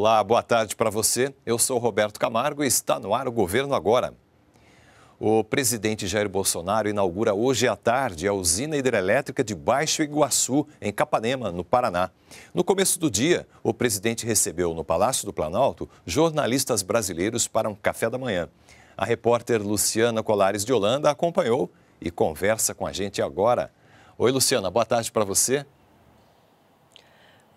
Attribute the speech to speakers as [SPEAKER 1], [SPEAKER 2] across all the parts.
[SPEAKER 1] Olá, boa tarde para você. Eu sou Roberto Camargo e está no ar o Governo Agora. O presidente Jair Bolsonaro inaugura hoje à tarde a usina hidrelétrica de Baixo Iguaçu, em Capanema, no Paraná. No começo do dia, o presidente recebeu no Palácio do Planalto jornalistas brasileiros para um café da manhã. A repórter Luciana Colares de Holanda acompanhou e conversa com a gente agora. Oi, Luciana, boa tarde para você.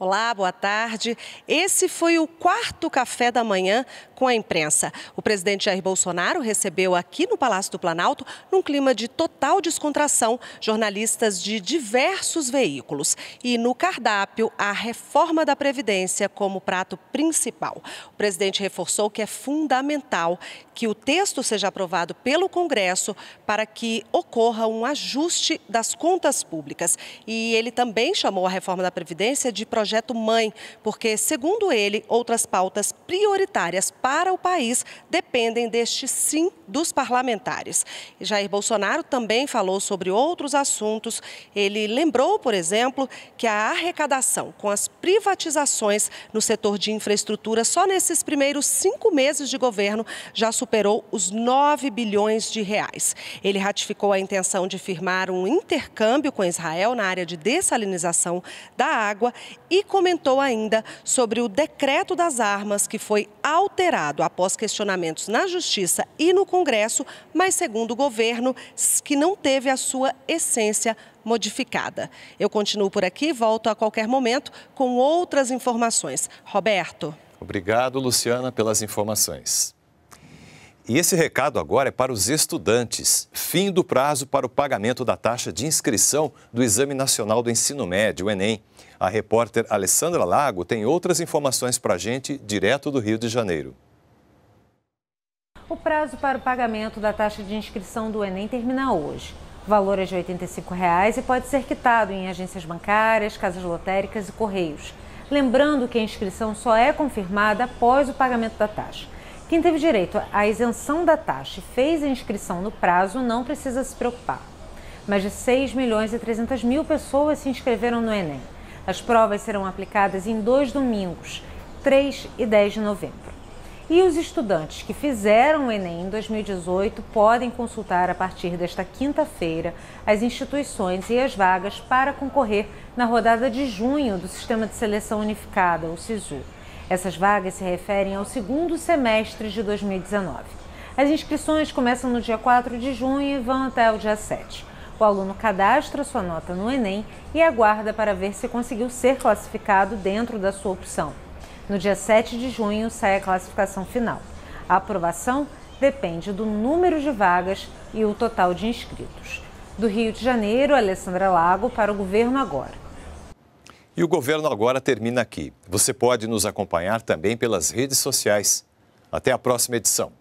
[SPEAKER 2] Olá, boa tarde. Esse foi o quarto café da manhã com a imprensa. O presidente Jair Bolsonaro recebeu aqui no Palácio do Planalto, num clima de total descontração, jornalistas de diversos veículos. E no cardápio, a reforma da Previdência como prato principal. O presidente reforçou que é fundamental que o texto seja aprovado pelo Congresso para que ocorra um ajuste das contas públicas. E ele também chamou a reforma da Previdência de projeto projeto Mãe, porque, segundo ele, outras pautas prioritárias para o país dependem deste sim dos parlamentares. Jair Bolsonaro também falou sobre outros assuntos. Ele lembrou, por exemplo, que a arrecadação com as privatizações no setor de infraestrutura só nesses primeiros cinco meses de governo já superou os 9 bilhões de reais. Ele ratificou a intenção de firmar um intercâmbio com Israel na área de dessalinização da água e comentou ainda sobre o decreto das armas que foi alterado após questionamentos na Justiça e no Congresso, mas segundo o governo, que não teve a sua essência modificada. Eu continuo por aqui e volto a qualquer momento com outras informações. Roberto.
[SPEAKER 1] Obrigado, Luciana, pelas informações. E esse recado agora é para os estudantes. Fim do prazo para o pagamento da taxa de inscrição do Exame Nacional do Ensino Médio, o Enem. A repórter Alessandra Lago tem outras informações para a gente direto do Rio de Janeiro.
[SPEAKER 3] O prazo para o pagamento da taxa de inscrição do Enem termina hoje. O valor é de R$ 85,00 e pode ser quitado em agências bancárias, casas lotéricas e correios. Lembrando que a inscrição só é confirmada após o pagamento da taxa. Quem teve direito à isenção da taxa e fez a inscrição no prazo não precisa se preocupar. Mais de 6 milhões e 300 mil pessoas se inscreveram no Enem. As provas serão aplicadas em dois domingos, 3 e 10 de novembro. E os estudantes que fizeram o Enem em 2018 podem consultar a partir desta quinta-feira as instituições e as vagas para concorrer na rodada de junho do Sistema de Seleção Unificada, o SISU. Essas vagas se referem ao segundo semestre de 2019. As inscrições começam no dia 4 de junho e vão até o dia 7. O aluno cadastra sua nota no Enem e aguarda para ver se conseguiu ser classificado dentro da sua opção. No dia 7 de junho sai a classificação final. A aprovação depende do número de vagas e o total de inscritos. Do Rio de Janeiro, Alessandra Lago para o Governo Agora.
[SPEAKER 1] E o governo agora termina aqui. Você pode nos acompanhar também pelas redes sociais. Até a próxima edição.